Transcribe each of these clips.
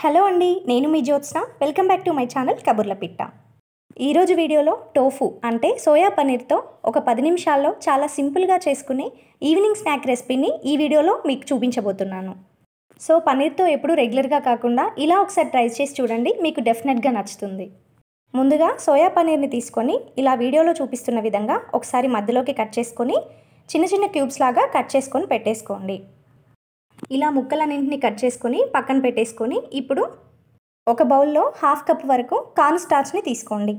hello అండి నేను మీ Jyotsna welcome back to my channel కబుర్ల పిట్ట ఈరోజు వీడియోలో టోఫు అంటే సోయా పనీర్తో ఒక పది నిమిషాల్లో చాలా సింపుల్గా చేసుకునే ఈవినింగ్ స్నాక్ రెసిపీని ఈ వీడియోలో మీకు చూపించబోతున్నాను సో పనీర్తో ఎప్పుడు రెగ్యులర్గా కాకుండా ఇలా ఒకసారి ట్రై చేసి చూడండి మీకు డెఫినెట్గా నచ్చుతుంది ముందుగా సోయా పనీర్ని తీసుకొని ఇలా వీడియోలో చూపిస్తున్న విధంగా ఒకసారి మధ్యలోకి కట్ చేసుకొని చిన్న చిన్న క్యూబ్స్ లాగా కట్ చేసుకొని పెట్టేసుకోండి ఇలా ముక్కలన్నింటినీ కట్ చేసుకొని పక్కన పెట్టేసుకొని ఇప్పుడు ఒక బౌల్లో హాఫ్ కప్ వరకు కార్న్ స్టార్చ్ని తీసుకోండి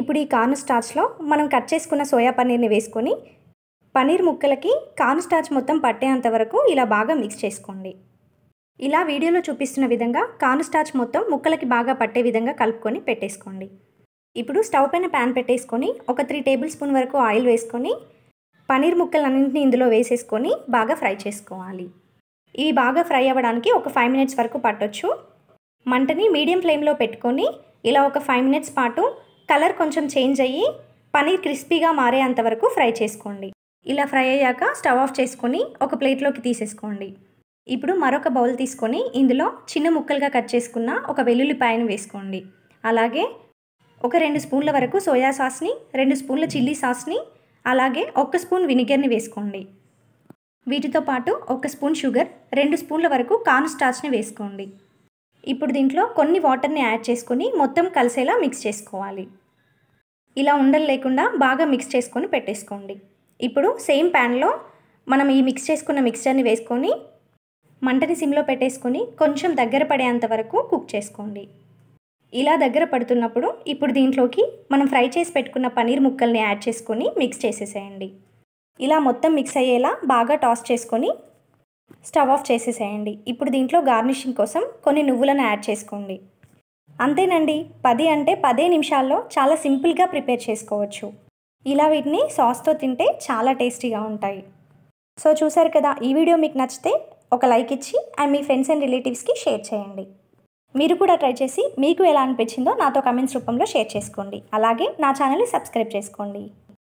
ఇప్పుడు ఈ కార్న్ స్టార్చ్లో మనం కట్ చేసుకున్న సోయా పన్నీర్ని వేసుకొని పన్నీర్ ముక్కలకి కార్న్ స్టార్చ్ మొత్తం పట్టేంత వరకు ఇలా బాగా మిక్స్ చేసుకోండి ఇలా వీడియోలో చూపిస్తున్న విధంగా కార్న్ స్టార్చ్ మొత్తం ముక్కలకి బాగా పట్టే విధంగా కలుపుకొని పెట్టేసుకోండి ఇప్పుడు స్టవ్ పైన ప్యాన్ పెట్టేసుకొని ఒక త్రీ టేబుల్ స్పూన్ వరకు ఆయిల్ వేసుకొని పన్నీర్ ముక్కలన్నింటినీ ఇందులో వేసేసుకొని బాగా ఫ్రై చేసుకోవాలి ఇవి బాగా ఫ్రై అవ్వడానికి ఒక ఫైవ్ మినిట్స్ వరకు పట్టొచ్చు మంటని మీడియం ఫ్లేమ్లో పెట్టుకొని ఇలా ఒక ఫైవ్ మినిట్స్ పాటు కలర్ కొంచెం చేంజ్ అయ్యి పనీర్ క్రిస్పీగా మారేంత వరకు ఫ్రై చేసుకోండి ఇలా ఫ్రై అయ్యాక స్టవ్ ఆఫ్ చేసుకొని ఒక ప్లేట్లోకి తీసేసుకోండి ఇప్పుడు మరొక బౌల్ తీసుకొని ఇందులో చిన్న ముక్కలుగా కట్ చేసుకున్న ఒక వెల్లుల్లిపాయను వేసుకోండి అలాగే ఒక రెండు స్పూన్ల వరకు సోయా సాస్ని రెండు స్పూన్ల చిల్లీ సాస్ని అలాగే ఒక్క స్పూన్ వినిగర్ని వేసుకోండి వీటితో పాటు ఒక స్పూన్ షుగర్ రెండు స్పూన్ల వరకు కార్న్ స్టార్చ్ని వేసుకోండి ఇప్పుడు దీంట్లో కొన్ని వాటర్ని యాడ్ చేసుకొని మొత్తం కలిసేలా మిక్స్ చేసుకోవాలి ఇలా ఉండలు లేకుండా బాగా మిక్స్ చేసుకొని పెట్టేసుకోండి ఇప్పుడు సేమ్ ప్యాన్లో మనం ఈ మిక్స్ చేసుకున్న మిక్స్చర్ని వేసుకొని మంటని సిమ్లో పెట్టేసుకొని కొంచెం దగ్గర పడేంత వరకు కుక్ చేసుకోండి ఇలా దగ్గర పడుతున్నప్పుడు ఇప్పుడు దీంట్లోకి మనం ఫ్రై చేసి పెట్టుకున్న పనీర్ ముక్కల్ని యాడ్ చేసుకొని మిక్స్ చేసేసేయండి ఇలా మొత్తం మిక్స్ అయ్యేలా బాగా టాస్ చేసుకొని స్టవ్ ఆఫ్ చేసేసేయండి ఇప్పుడు దీంట్లో గార్నిషింగ్ కోసం కొన్ని నువ్వులను యాడ్ చేసుకోండి అంతేనండి పది అంటే పదే నిమిషాల్లో చాలా సింపుల్గా ప్రిపేర్ చేసుకోవచ్చు ఇలా వీటిని సాస్తో తింటే చాలా టేస్టీగా ఉంటాయి సో చూసారు కదా ఈ వీడియో మీకు నచ్చితే ఒక లైక్ ఇచ్చి అండ్ మీ ఫ్రెండ్స్ అండ్ రిలేటివ్స్కి షేర్ చేయండి మీరు కూడా ట్రై చేసి మీకు ఎలా అనిపించిందో నాతో కమెంట్స్ రూపంలో షేర్ చేసుకోండి అలాగే నా ఛానల్ని సబ్స్క్రైబ్ చేసుకోండి